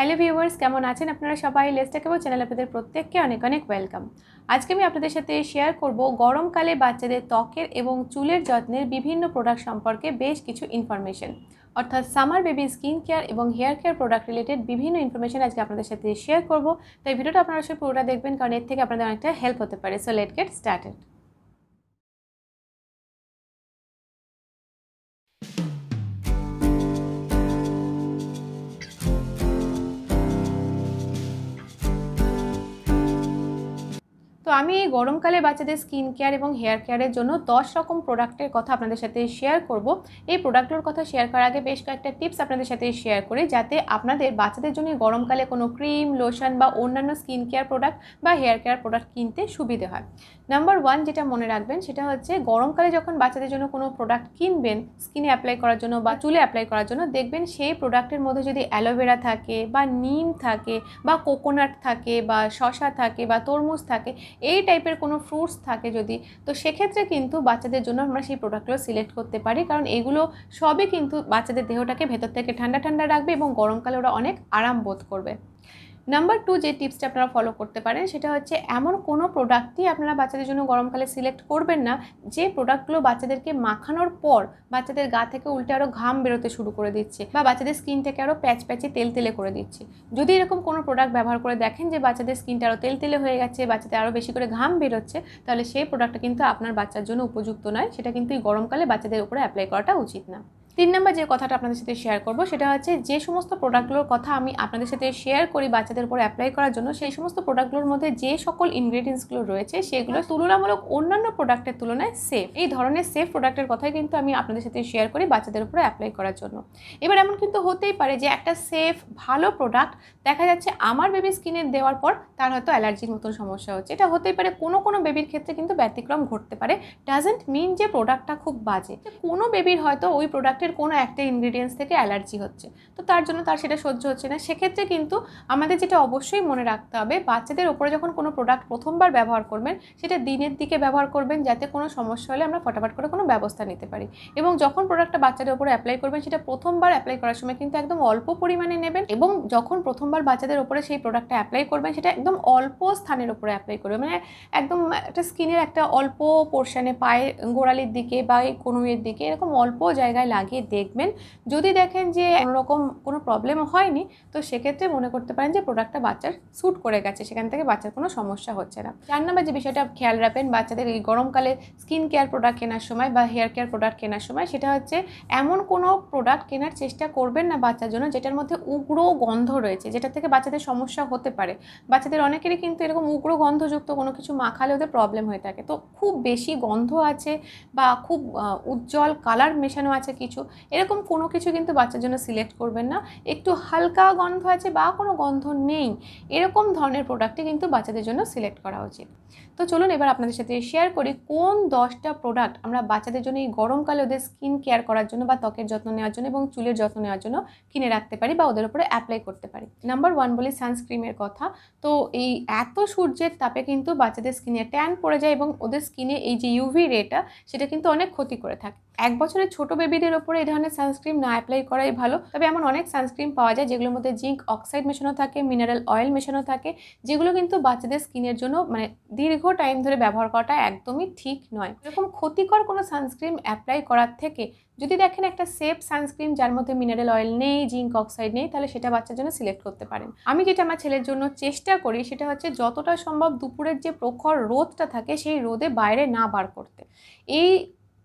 hello viewers কেমন আছেন আপনারা সবাই লেস্টা কেবল চ্যানেল আপনাদের প্রত্যেককে অনেক অনেক ওয়েলকাম আজকে আমি আপনাদের সাথে শেয়ার করব গরমকালে বাচ্চাদের ত্বকের এবং চুলের যত্নের বিভিন্ন প্রোডাক্ট সম্পর্কে বেশ কিছু ইনফরমেশন অর্থাৎ সামার বেবি স্কিন কেয়ার এবং হেয়ার কেয়ার প্রোডাক্ট রিলেটেড বিভিন্ন ইনফরমেশন আজকে আপনাদের সাথে শেয়ার করব তাই ভিডিওটা আপনারা সব পুরোটা দেখবেন কারণ এর থেকে আপনাদের অনেকটা হেল্প হতে পারে সো লেট গেট স্টার্টেড তো আমি এই গরমকালে বাচ্চাদের স্কিন কেয়ার এবং হেয়ার কেয়ারের জন্য দশ রকম প্রোডাক্টের কথা আপনাদের সাথে শেয়ার করব এই প্রোডাক্টগুলোর কথা শেয়ার করার আগে বেশ কয়েকটা টিপস আপনাদের সাথে শেয়ার করি যাতে আপনাদের বাচ্চাদের জন্য গরমকালে কোনো ক্রিম লোশন বা অন্যান্য স্কিন কেয়ার প্রোডাক্ট বা হেয়ার কেয়ার প্রোডাক্ট কিনতে সুবিধে হয় নাম্বার ওয়ান যেটা মনে রাখবেন সেটা হচ্ছে গরমকালে যখন বাচ্চাদের জন্য কোনো প্রোডাক্ট কিনবেন স্কিনে অ্যাপ্লাই করার জন্য বা চুলে অ্যাপ্লাই করার জন্য দেখবেন সেই প্রোডাক্টের মধ্যে যদি অ্যালোভেরা থাকে বা নিম থাকে বা কোকোনাট থাকে বা শশা থাকে বা তরমুজ থাকে এই টাইপের কোনো ফ্রুটস থাকে যদি তো সেক্ষেত্রে কিন্তু বাচ্চাদের জন্য আমরা সেই প্রোডাক্টগুলো সিলেক্ট করতে পারি কারণ এগুলো সবই কিন্তু বাচ্চাদের দেহটাকে ভেতর থেকে ঠান্ডা ঠান্ডা রাখবে এবং গরমকালে ওরা অনেক আরাম বোধ করবে নাম্বার টু যে টিপসটা আপনারা ফলো করতে পারেন সেটা হচ্ছে এমন কোনো প্রোডাক্টই আপনারা বাচ্চাদের জন্য গরমকালে সিলেক্ট করবেন না যে প্রোডাক্টগুলো বাচ্চাদেরকে মাখানোর পর বাচ্চাদের গা থেকে উল্টে আরও ঘাম বেরোতে শুরু করে দিচ্ছে বা বাচ্চাদের স্কিনটাকে আরও প্যাচ প্যাচে তেল তেলে করে দিচ্ছে যদি এরকম কোনো প্রোডাক্ট ব্যবহার করে দেখেন যে বাচ্চাদের স্কিনটা আরও তেল তেলে হয়ে গেছে বাচ্চাদের আরও বেশি করে ঘাম বেরোচ্ছে তাহলে সেই প্রোডাক্টটা কিন্তু আপনার বাচ্চার জন্য উপযুক্ত নয় সেটা কিন্তু এই গরমকালে বাচ্চাদের উপরে অ্যাপ্লাই করাটা উচিত না তিন নম্বর যে কথাটা আপনাদের সাথে শেয়ার করব সেটা হচ্ছে যে সমস্ত প্রোডাক্টগুলোর কথা আমি আপনাদের সাথে শেয়ার করি বাচ্চাদের উপর অ্যাপ্লাই করার জন্য সেই সমস্ত প্রোডাক্টগুলোর মধ্যে যে সকল ইনগ্রিডিয়েন্টসগুলো রয়েছে সেগুলো তুলনামূলক অন্যান্য প্রোডাক্টের তুলনায় সেফ এই ধরনের সেফ প্রোডাক্টের কথাই কিন্তু আমি আপনাদের সাথে শেয়ার করি বাচ্চাদের উপরে অ্যাপ্লাই করার জন্য এবার এমন কিন্তু হতেই পারে যে একটা সেফ ভালো প্রোডাক্ট দেখা যাচ্ছে আমার বেবি স্কিনে দেওয়ার পর তার হয়তো অ্যালার্জির মতন সমস্যা হচ্ছে এটা হতেই পারে কোনো কোনো বেবির ক্ষেত্রে কিন্তু ব্যতিক্রম ঘটতে পারে ডাজেন্ট মিন যে প্রোডাক্টটা খুব বাজে কোনো বেবির হয়তো ওই প্রোডাক্টের শরীরের কোনো একটা ইনগ্রিডিয়েন্টস থেকে অ্যালার্জি হচ্ছে তো তার জন্য তার সেটা সহ্য হচ্ছে না সেক্ষেত্রে কিন্তু আমাদের যেটা অবশ্যই মনে রাখতে হবে বাচ্চাদের ওপরে যখন কোনো প্রোডাক্ট প্রথমবার ব্যবহার করবেন সেটা দিনের দিকে ব্যবহার করবেন যাতে কোনো সমস্যা হলে আমরা ফটাফট করে কোনো ব্যবস্থা নিতে পারি এবং যখন প্রোডাক্টটা বাচ্চাদের ওপরে অ্যাপ্লাই করবেন সেটা প্রথমবার অ্যাপ্লাই করার সময় কিন্তু একদম অল্প পরিমাণে নেবেন এবং যখন প্রথমবার বাচ্চাদের ওপরে সেই প্রোডাক্টটা অ্যাপ্লাই করবেন সেটা একদম অল্প স্থানের ওপরে অ্যাপ্লাই করবেন মানে একদম একটা স্কিনের একটা অল্প পোর্শানে পায়ে গোড়ালির দিকে বা কনুয়ের দিকে এরকম অল্প জায়গায় লাগিয়ে গিয়ে দেখবেন যদি দেখেন যে কোনোরকম কোনো প্রবলেম হয়নি তো সেক্ষেত্রে মনে করতে পারেন যে প্রোডাক্টটা বাচ্চার স্যুট করে গেছে সেখান থেকে বাচ্চার কোনো সমস্যা হচ্ছে না চার নাম্বার যে বিষয়টা খেয়াল রাখবেন বাচ্চাদের এই গরমকালে স্কিন কেয়ার প্রোডাক্ট কেনার সময় বা হেয়ার কেয়ার প্রোডাক্ট কেনার সময় সেটা হচ্ছে এমন কোনো প্রোডাক্ট কেনার চেষ্টা করবেন না বাচ্চার জন্য যেটার মধ্যে উগ্র গন্ধ রয়েছে যেটা থেকে বাচ্চাদের সমস্যা হতে পারে বাচ্চাদের অনেকেরই কিন্তু এরকম উগ্র গন্ধযুক্ত কোনো কিছু মাখালে ওদের প্রবলেম হয়ে থাকে তো খুব বেশি গন্ধ আছে বা খুব উজ্জ্বল কালার মেশানো আছে কিছু এরকম কোনো কিছু কিন্তু বাচ্চার জন্য সিলেক্ট করবেন না একটু হালকা গন্ধ আছে বা কোনো গন্ধ নেই এরকম ধরনের প্রোডাক্টই কিন্তু বাচ্চাদের জন্য সিলেক্ট করা উচিত তো চলুন এবার আপনাদের সাথে শেয়ার করি কোন দশটা প্রোডাক্ট আমরা বাচ্চাদের জন্য এই গরমকালে ওদের স্কিন কেয়ার করার জন্য বা ত্বকের যত্ন নেওয়ার জন্য এবং চুলের যত্ন নেওয়ার জন্য কিনে রাখতে পারি বা ওদের উপরে অ্যাপ্লাই করতে পারি নাম্বার ওয়ান বলি সানস্ক্রিমের কথা তো এই এত সূর্যের তাপে কিন্তু বাচ্চাদের স্কিনে ট্যান পড়ে যায় এবং ওদের স্কিনে এই যে ইউভি রেটা সেটা কিন্তু অনেক ক্ষতি করে থাকে এক বছরের ছোট বেবিদের ওপরে এই ধরনের সানস্ক্রিন না অ্যাপ্লাই করাই ভালো তবে এমন অনেক সানস্ক্রিন পাওয়া যায় যেগুলোর মধ্যে জিঙ্ক অক্সাইড মেশানো থাকে মিনারেল অয়েল মেশানো থাকে যেগুলো কিন্তু বাচ্চাদের স্কিনের জন্য মানে দীর্ঘ টাইম ধরে ব্যবহার করাটা একদমই ঠিক নয় এরকম ক্ষতিকর কোনো সানস্ক্রিন অ্যাপ্লাই করার থেকে যদি দেখেন একটা সেফ সানস্ক্রিন যার মধ্যে মিনারেল অয়েল নেই জিঙ্ক অক্সাইড নেই তাহলে সেটা বাচ্চার জন্য সিলেক্ট করতে পারেন আমি যেটা আমার ছেলের জন্য চেষ্টা করি সেটা হচ্ছে যতটা সম্ভব দুপুরের যে প্রখর রোদটা থাকে সেই রোদে বাইরে না বার করতে এই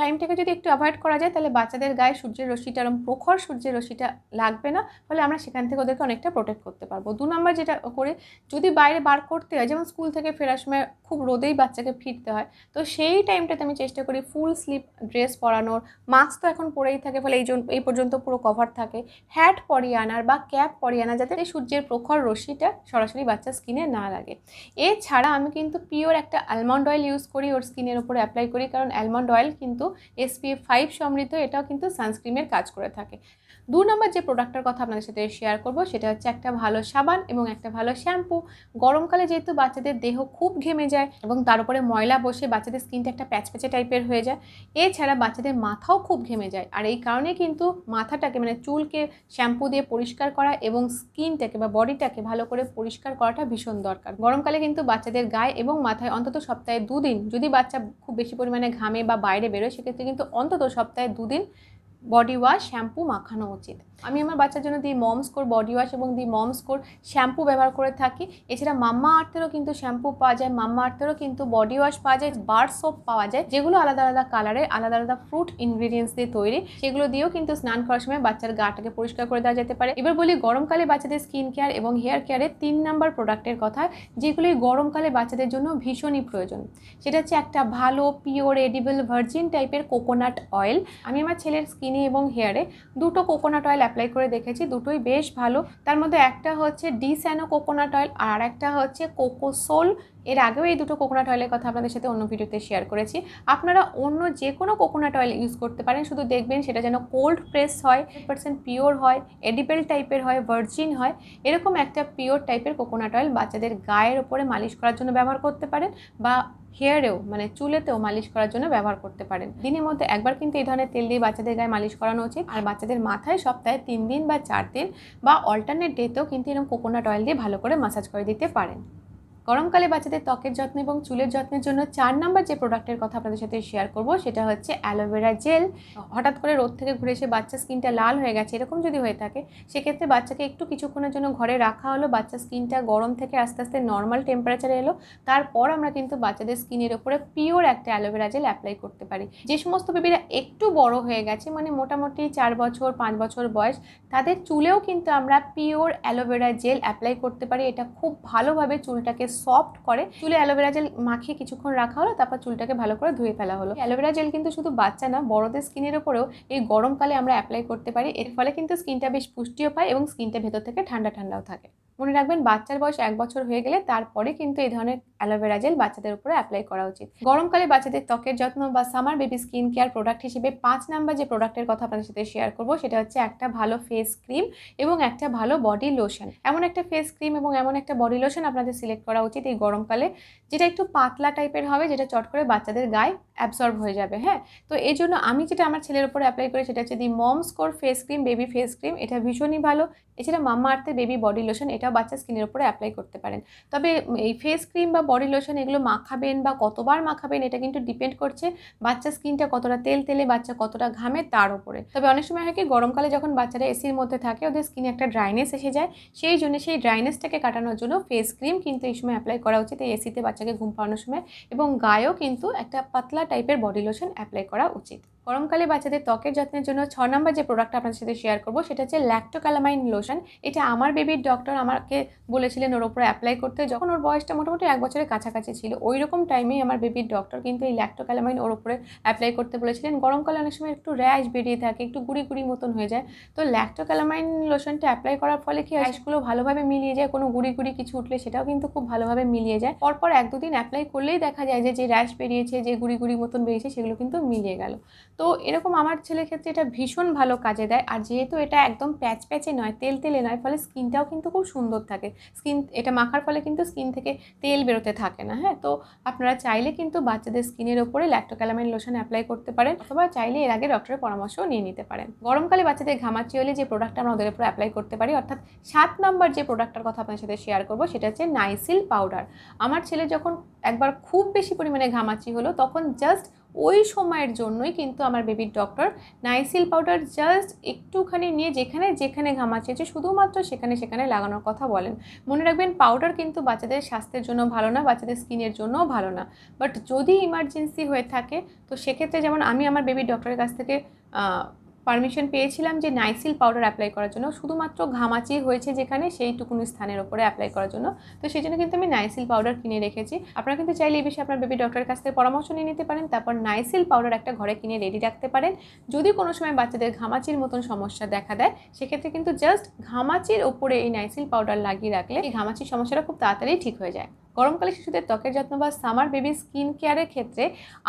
টাইমটাকে যদি একটু অ্যাভয়েড করা যায় তাহলে বাচ্চাদের গায়ে সূর্যের রশ্মিটা এরকম প্রখর সূর্যের রশ্মিটা লাগবে না ফলে আমরা সেখান থেকে ওদেরকে অনেকটা প্রোটেক্ট করতে পারবো দু নম্বর যেটা করে যদি বাইরে বার করতে হয় যেমন স্কুল থেকে ফেরার সময় খুব রোদেই বাচ্চাকে ফিরতে হয় তো সেই টাইমটাতে আমি চেষ্টা করি ফুল স্লিপ ড্রেস পরানোর মাস্ক তো এখন পরেই থাকে ফলে এই জন্য এই পর্যন্ত পুরো কভার থাকে হ্যাট পরিয়ে আনার বা ক্যাপ পরিয়ে আনা যাতে এই সূর্যের প্রখর রশ্মিটা সরাসরি বাচ্চার স্কিনে না লাগে এছাড়া আমি কিন্তু পিওর একটা অ্যালমন্ড অয়েল ইউজ করি ওর স্কিনের ওপরে অ্যাপ্লাই করি কারণ অ্যালমন্ড অয়েল কিন্তু এসপিএফ ফাইভ সমৃদ্ধ এটাও কিন্তু সানস্ক্রিমের কাজ করে থাকে দু নম্বর যে প্রোডাক্টের কথা আপনাদের সাথে শেয়ার করব সেটা হচ্ছে একটা ভালো সাবান এবং একটা ভালো শ্যাম্পু গরমকালে যেহেতু বাচ্চাদের দেহ খুব ঘেমে যায় এবং তার উপরে ময়লা বসে বাচ্চাদের স্কিনটা একটা প্যাচপ্যাচে টাইপের হয়ে যায় এছাড়া বাচ্চাদের মাথাও খুব ঘেমে যায় আর এই কারণে কিন্তু মাথাটাকে মানে চুলকে শ্যাম্পু দিয়ে পরিষ্কার করা এবং স্কিনটাকে বা বডিটাকে ভালো করে পরিষ্কার করাটা ভীষণ দরকার গরমকালে কিন্তু বাচ্চাদের গায়ে এবং মাথায় অন্তত সপ্তাহে দুদিন যদি বাচ্চা খুব বেশি পরিমাণে ঘামে বা বাইরে বেরোয় সেক্ষেত্রে কিন্তু অন্তত সপ্তাহে দুদিন বডি ওয়াশ শ্যাম্পু মাখানো উচিত আমি আমার বাচ্চার জন্য দি মম স্কোর বডি ওয়াশ এবং দি মম স্কোর শ্যাম্পু ব্যবহার করে থাকি এছাড়া মাম্মা আর্থেরও কিন্তু শ্যাম্পু পাওয়া যায় মাম্মা আর্থেরও কিন্তু বডি ওয়াশ পাওয়া যায় বার সোপ পাওয়া যায় যেগুলো আলাদা আলাদা কালারের আলাদা আলাদা ফ্রুট ইনগ্রিডিয়েন্টস দিয়ে তৈরি সেগুলো দিয়েও কিন্তু স্নান করার সময় বাচ্চার গাটাকে পরিষ্কার করে দেওয়া যেতে পারে এবার বলি গরমকালে বাচ্চাদের স্কিন কেয়ার এবং হেয়ার কেয়ারের তিন নাম্বার প্রোডাক্টের কথা যেগুলি গরমকালে বাচ্চাদের জন্য ভীষণই প্রয়োজন সেটা হচ্ছে একটা ভালো পিওর এডিবল ভার্জিন টাইপের কোকোনাট অয়েল আমি আমার ছেলের স্কিনে এবং হেয়ারে দুটো কোকোনাট অয়েল অ্যাপ্লাই করে দেখেছি দুটোই বেশ ভালো তার মধ্যে একটা হচ্ছে ডিস্যানো কোকোনাট অয়েল আর একটা হচ্ছে কোকোসোল এর আগেও এই দুটো কোকোনাট অয়েলের কথা আপনাদের সাথে অন্য ভিডিওতে শেয়ার করেছি আপনারা অন্য যে কোনো কোকোনাট অয়েল ইউজ করতে পারেন শুধু দেখবেন সেটা যেন কোল্ড প্রেস হয় পার্সেন্ট পিওর হয় এডিবেল টাইপের হয় ভার্জিন হয় এরকম একটা পিওর টাইপের কোকোনাট অয়েল বাচ্চাদের গায়ের ওপরে মালিশ করার জন্য ব্যবহার করতে পারেন বা হেয়ারেও মানে চুলেতেও মালিশ করার জন্য ব্যবহার করতে পারেন দিনের মধ্যে একবার কিন্তু এই ধরনের তেল দিয়ে বাচ্চাদের গায়ে মালিশ করানো উচিত আর বাচ্চাদের মাথায় সপ্তাহে তিন দিন বা চার দিন বা অল্টারনেট ডেতেও কিন্তু এরকম কোকোনাট অয়েল দিয়ে ভালো করে মাসাজ করে দিতে পারেন গরমকালে বাচ্চাদের ত্বকের যত্ন এবং চুলের যত্নের জন্য চার নাম্বার যে প্রোডাক্টের কথা আপনাদের সাথে শেয়ার করব সেটা হচ্ছে অ্যালোভেরা জেল হঠাৎ করে রোদ থেকে ঘুরে এসে বাচ্চা স্কিনটা লাল হয়ে গেছে এরকম যদি হয়ে থাকে সেক্ষেত্রে বাচ্চাকে একটু কিছুক্ষণের জন্য ঘরে রাখা হলো বাচ্চা স্কিনটা গরম থেকে আস্তে আস্তে নর্মাল টেম্পারেচারে এলো তারপর আমরা কিন্তু বাচ্চাদের স্কিনের ওপরে পিওর একটা অ্যালোভেরা জেল অ্যাপ্লাই করতে পারি যে সমস্ত বেবিরা একটু বড় হয়ে গেছে মানে মোটামুটি চার বছর পাঁচ বছর বয়স তাদের চুলেও কিন্তু আমরা পিওর অ্যালোভেরা জেল অ্যাপ্লাই করতে পারি এটা খুব ভালোভাবে চুলটাকে সফট করে চুলে অ্যালোভেরা জেল মাখিয়ে কিছুক্ষণ রাখা হলো তারপর চুলটাকে ভালো করে ধুয়ে ফেলা হলো অ্যালোভেরা জেল কিন্তু শুধু বাচ্চা না বড়দের স্কিনের ওপরেও এই গরমকালে আমরা অ্যাপ্লাই করতে পারি এর ফলে কিন্তু স্কিনটা বেশ পুষ্টিও পায় এবং স্কিনটা ভেতর থেকে ঠান্ডা ঠান্ডাও থাকে মনে রাখবেন বাচ্চার বয়স এক বছর হয়ে গেলে তারপরে কিন্তু এই ধরনের অ্যালোভেরা জেল বাচ্চাদের উপরে অ্যাপ্লাই করা উচিত গরমকালে বাচ্চাদের ত্বকের যত্ন বা summer baby skin care product হিসেবে পাঁচ নাম্বার যে প্রোডাক্টের কথা আপনাদের সাথে শেয়ার করবো সেটা হচ্ছে একটা ভালো ফেস ক্রিম এবং একটা ভালো বডি লোশন এমন একটা ফেস ক্রিম এবং এমন একটা বডি লোশন আপনাদের সিলেক্ট করা উচিত এই গরমকালে যেটা একটু পাতলা টাইপের হবে যেটা চট করে বাচ্চাদের গায়ে অ্যাবসর্ব হয়ে যাবে হ্যাঁ তো এই জন্য আমি যেটা আমার ছেলের উপর অ্যাপ্লাই করি সেটা হচ্ছে the Moms Co face cream baby face cream এটা ভীষণই ভালো এছাড়া মাম্মা আর্থের বেবি বডি লোশন এটাও বাচ্চা স্কিনের উপরে অ্যাপ্লাই করতে পারেন তবে এই ফেস ক্রিম বা বডি লোশন এগুলো মাখাবেন বা কতবার মাখাবেন এটা কিন্তু ডিপেন্ড করছে বাচ্চা স্কিনটা কতটা তেল তেলে বাচ্চা কতটা ঘামে তার উপরে তবে অনেক সময় হয় কি গরমকালে যখন বাচ্চারা এসির মধ্যে থাকে ওদের স্কিনে একটা ড্রাইনেস এসে যায় সেই জন্য সেই ড্রাইনেসটাকে কাটানোর জন্য ফেস ক্রিম কিন্তু এই সময় অ্যাপ্লাই করা উচিত এই এসিতে বাচ্চাকে ঘুম পাওয়ানোর সময় এবং গায়েও কিন্তু একটা পাতলা টাইপের বডি লোশন অ্যাপ্লাই করা উচিত গরমকালে বাচ্চাদের ত্বকের যত্নের জন্য ছ নম্বর যে প্রোডাক্ট আপনাদের সাথে শেয়ার করবো সেটা হচ্ছে ল্যাক্টোক্যালামাইন লোশন এটা আমার বেবির ডক্টর আমাকে বলেছিলেন ওর ওপরে অ্যাপ্লাই করতে যখন ওর বয়সটা মোটামুটি এক বছরের কাছাকাছি ছিল ওই রকম টাইমেই আমার বেবির ডক্টর কিন্তু এই ল্যাক্টোক্যালামাইন ওর ওপরে অ্যাপ্লাই করতে বলেছিলেন গরমকালে অনেক সময় একটু র্যাশ বেরিয়ে থাকে একটু গুড়ি গুড়ি মতন হয়ে যায় তো ল্যাক্টোক্যালামাইন লোশনটা অ্যাপ্লাই করার ফলে কি র্যাশগুলো ভালোভাবে মিলিয়ে যায় কোনো গুড়ি গুড়ি কিছু উঠলে সেটাও কিন্তু খুব ভালোভাবে মিলিয়ে যায় পরপর এক দুদিন অ্যাপ্লাই করলেই দেখা যায় যে যে র্যাশ বেরিয়েছে যে গুড়ি গুড়ি মতন বেরিয়েছে সেগুলো কিন্তু মিলিয়ে গেল তো এরকম আমার ছেলের ক্ষেত্রে এটা ভীষণ ভালো কাজে দেয় আর যেহেতু এটা একদম প্যাচ প্যাচে নয় তেল তেলে নয় ফলে স্কিনটাও কিন্তু খুব সুন্দর থাকে স্কিন এটা মাখার ফলে কিন্তু স্কিন থেকে তেল বেরোতে থাকে না হ্যাঁ তো আপনারা চাইলে কিন্তু বাচ্চাদের স্কিনের ওপরে ল্যাক্টোক্যালামাইন লোশন অ্যাপ্লাই করতে পারেন অথবা চাইলে এর আগে ডক্টরের পরামর্শও নিয়ে নিতে পারেন গরমকালে বাচ্চাদের ঘামাচি হলে যে প্রোডাক্টটা আমরা ওদের উপর অ্যাপ্লাই করতে পারি অর্থাৎ সাত নম্বর যে প্রোডাক্টের কথা আপনার সাথে শেয়ার করবো সেটা হচ্ছে নাইসিল পাউডার আমার ছেলে যখন একবার খুব বেশি পরিমাণে ঘামাচি হলো তখন জাস্ট ওই সময়ের জন্যই কিন্তু আমার বেবির ডক্টর নাইসিল পাউডার জাস্ট একটুখানি নিয়ে যেখানে যেখানে যে শুধুমাত্র সেখানে সেখানে লাগানোর কথা বলেন মনে রাখবেন পাউডার কিন্তু বাচ্চাদের স্বাস্থ্যের জন্য ভালো না বাচ্চাদের স্কিনের জন্যও ভালো না বাট যদি ইমার্জেন্সি হয়ে থাকে তো সেক্ষেত্রে যেমন আমি আমার বেবির ডক্টরের কাছ থেকে পারমিশন পেয়েছিলাম যে নাইসিল পাউডার অ্যাপ্লাই করার জন্য শুধুমাত্র ঘামাচি হয়েছে যেখানে সেইটুকুনি স্থানের ওপরে অ্যাপ্লাই করার জন্য তো সেই জন্য কিন্তু আমি নাইসিল পাউডার কিনে রেখেছি আপনারা কিন্তু চাইলে এই বিষয়ে আপনার বেবি ডক্টরের কাছ থেকে পরামর্শ নিয়ে নিতে পারেন তারপর নাইসিল পাউডার একটা ঘরে কিনে রেডি রাখতে পারেন যদি কোনো সময় বাচ্চাদের ঘামাচির মতন সমস্যা দেখা দেয় সেক্ষেত্রে কিন্তু জাস্ট ঘামাচির ওপরে এই নাইসিল পাউডার লাগিয়ে রাখলে এই ঘামাচির সমস্যাটা খুব তাড়াতাড়ি ঠিক হয়ে যায় গরমকালে শিশুদের ত্বকের যত্ন বা সামার বেবি স্কিন কেয়ারের ক্ষেত্রে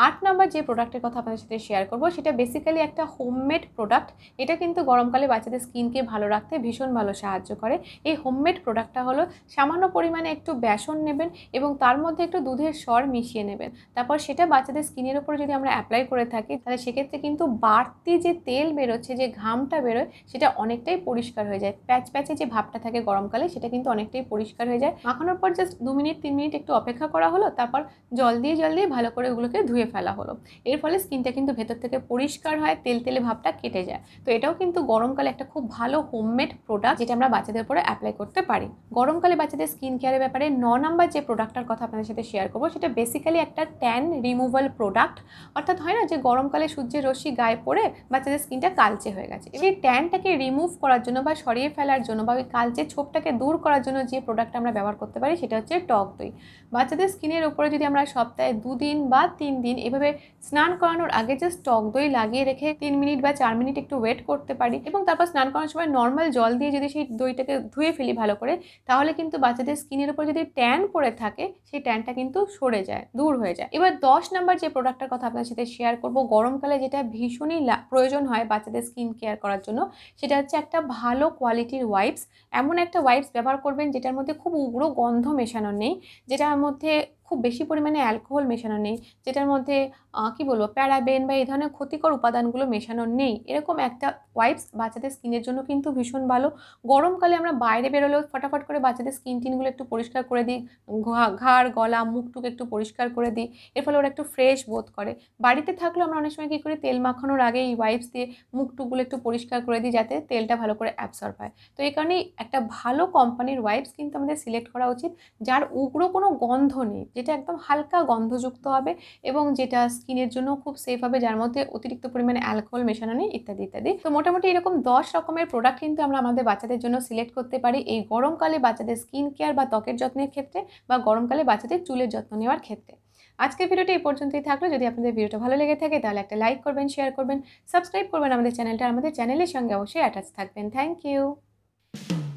আট নাম্বার যে প্রোডাক্টের কথা আপনাদের সাথে শেয়ার করব সেটা বেসিক্যালি একটা হোমমেড প্রোডাক্ট এটা কিন্তু গরমকালে বাচ্চাদের স্কিনকে ভালো রাখতে ভীষণ ভালো সাহায্য করে এই হোমমেড প্রোডাক্টটা হলো সামান্য পরিমাণে একটু বেসন নেবেন এবং তার মধ্যে একটু দুধের স্বর মিশিয়ে নেবেন তারপর সেটা বাচ্চাদের স্কিনের উপরে যদি আমরা অ্যাপ্লাই করে থাকি তাহলে সেক্ষেত্রে কিন্তু বাড়তি যে তেল বেরোচ্ছে যে ঘামটা বেরোয় সেটা অনেকটাই পরিষ্কার হয়ে যায় প্যাচ প্যাচে যে ভাবটা থাকে গরমকালে সেটা কিন্তু অনেকটাই পরিষ্কার হয়ে যায় মাখানোর পর জাস্ট দু মিনিট তিন মিনিট একটু অপেক্ষা করা হলো তারপর জল দিয়ে জল দিয়ে ভালো করে ওগুলোকে ধুয়ে ফেলা হলো এর ফলে স্কিনটা কিন্তু ভেতর থেকে পরিষ্কার হয় তেল তেলে ভাবটা কেটে যায় তো এটাও কিন্তু গরমকালে একটা খুব ভালো হোমমেড প্রোডাক্ট যেটা আমরা বাচ্চাদের উপরে অ্যাপ্লাই করতে পারি গরমকালে বাচ্চাদের স্কিন কেয়ারের ব্যাপারে ন নাম্বার যে প্রোডাক্টটার কথা আপনাদের সাথে শেয়ার করবো সেটা বেসিক্যালি একটা ট্যান রিমুভাল প্রোডাক্ট অর্থাৎ হয় না যে গরমকালে সূর্যের রশ্মি গায়ে পড়ে বাচ্চাদের স্কিনটা কালচে হয়ে গেছে এই ট্যানটাকে রিমুভ করার জন্য বা সরিয়ে ফেলার জন্য বা ওই কালচে ছোপটাকে দূর করার জন্য যে প্রোডাক্ট আমরা ব্যবহার করতে পারি সেটা হচ্ছে টক মতোই বাচ্চাদের স্কিনের ওপরে যদি আমরা সপ্তাহে দুদিন বা তিন দিন এভাবে স্নান করানোর আগে যে স্টক দই লাগিয়ে রেখে তিন মিনিট বা চার মিনিট একটু ওয়েট করতে পারি এবং তারপর স্নান করানোর সময় নর্মাল জল দিয়ে যদি সেই দইটাকে ধুয়ে ফেলি ভালো করে তাহলে কিন্তু বাচ্চাদের স্কিনের ওপর যদি ট্যান পড়ে থাকে সেই ট্যানটা কিন্তু সরে যায় দূর হয়ে যায় এবার দশ নাম্বার যে প্রোডাক্টটার কথা আপনার সাথে শেয়ার করব গরমকালে যেটা ভীষণই প্রয়োজন হয় বাচ্চাদের স্কিন কেয়ার করার জন্য সেটা হচ্ছে একটা ভালো কোয়ালিটির ওয়াইপস এমন একটা ওয়াইপস ব্যবহার করবেন যেটার মধ্যে খুব উগ্র গন্ধ মেশানো নেই যেটার মধ্যে খুব বেশি পরিমাণে অ্যালকোহল মেশানো নেই যেটার মধ্যে কি বলবো প্যারাবেন বা এই ধরনের ক্ষতিকর উপাদানগুলো মেশানো নেই এরকম একটা ওয়াইপস বাচ্চাদের স্কিনের জন্য কিন্তু ভীষণ ভালো গরমকালে আমরা বাইরে বেরোলেও ফটাফট করে বাচ্চাদের স্কিন টিনগুলো একটু পরিষ্কার করে দিই ঘাড় গলা মুখটুক একটু পরিষ্কার করে দিই এর ফলে ওরা একটু ফ্রেশ বোধ করে বাড়িতে থাকলেও আমরা অনেক সময় কী করি তেল মাখানোর আগে এই ওয়াইপস দিয়ে মুখটুকগুলো একটু পরিষ্কার করে দিই যাতে তেলটা ভালো করে অ্যাবসর্ব হয় তো এই কারণেই একটা ভালো কোম্পানির ওয়াইপস কিন্তু আমাদের সিলেক্ট করা উচিত যার উগ্র কোনো গন্ধ নেই যেটা একদম হালকা গন্ধযুক্ত হবে এবং যেটা স্কিনের জন্য খুব সেফ হবে যার মধ্যে অতিরিক্ত পরিমাণে অ্যালকোহল মেশানো নেই ইত্যাদি ইত্যাদি তো মোটামুটি এরকম দশ রকমের প্রোডাক্ট কিন্তু আমরা আমাদের বাচ্চাদের জন্য সিলেক্ট করতে পারি এই গরমকালে বাচ্চাদের স্কিন কেয়ার বা ত্বকের যত্নের ক্ষেত্রে বা গরমকালে বাচ্চাদের চুলের যত্ন নেওয়ার ক্ষেত্রে আজকের ভিডিওটি এই পর্যন্তই থাকলো যদি আপনাদের ভিডিওটা ভালো লেগে থাকে তাহলে একটা লাইক করবেন শেয়ার করবেন সাবস্ক্রাইব করবেন আমাদের চ্যানেলটা আমাদের চ্যানেলের সঙ্গে অবশ্যই অ্যাটাচ থাকবেন থ্যাংক ইউ